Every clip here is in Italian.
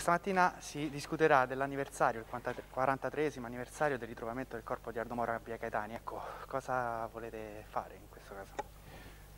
Questa mattina si discuterà dell'anniversario, il 43 anniversario del ritrovamento del corpo di Ardo Moro a Via Caetani. Ecco, cosa volete fare in questo caso?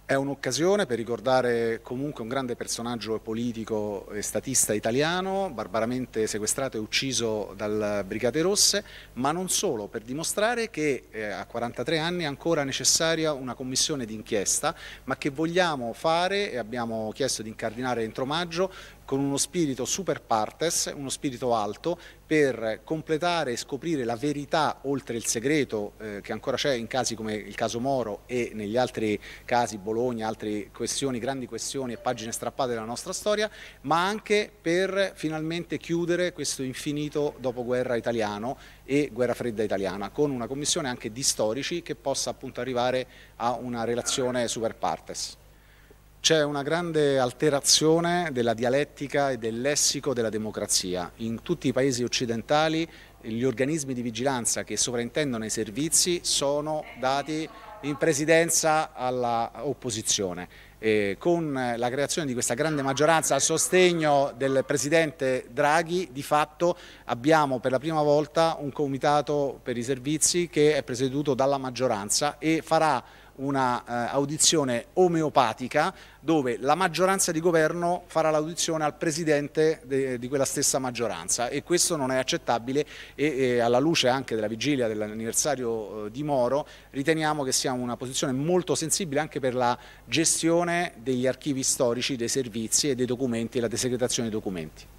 È un'occasione per ricordare comunque un grande personaggio politico e statista italiano, barbaramente sequestrato e ucciso dal Brigate Rosse, ma non solo, per dimostrare che eh, a 43 anni è ancora necessaria una commissione d'inchiesta, ma che vogliamo fare e abbiamo chiesto di incardinare entro maggio con uno spirito super partes, uno spirito alto, per completare e scoprire la verità oltre il segreto eh, che ancora c'è in casi come il caso Moro e negli altri casi Bologna, altre questioni, grandi questioni e pagine strappate della nostra storia, ma anche per finalmente chiudere questo infinito dopoguerra italiano e guerra fredda italiana, con una commissione anche di storici che possa appunto arrivare a una relazione super partes. C'è una grande alterazione della dialettica e del lessico della democrazia. In tutti i paesi occidentali gli organismi di vigilanza che sovrintendono i servizi sono dati in presidenza all'opposizione. con la creazione di questa grande maggioranza a sostegno del Presidente Draghi, di fatto abbiamo per la prima volta un comitato per i servizi che è presieduto dalla maggioranza e farà un'audizione eh, omeopatica dove la maggioranza di governo farà l'audizione al presidente de, di quella stessa maggioranza e questo non è accettabile e, e alla luce anche della vigilia dell'anniversario eh, di Moro riteniamo che sia una posizione molto sensibile anche per la gestione degli archivi storici, dei servizi e dei documenti e la desecretazione dei documenti.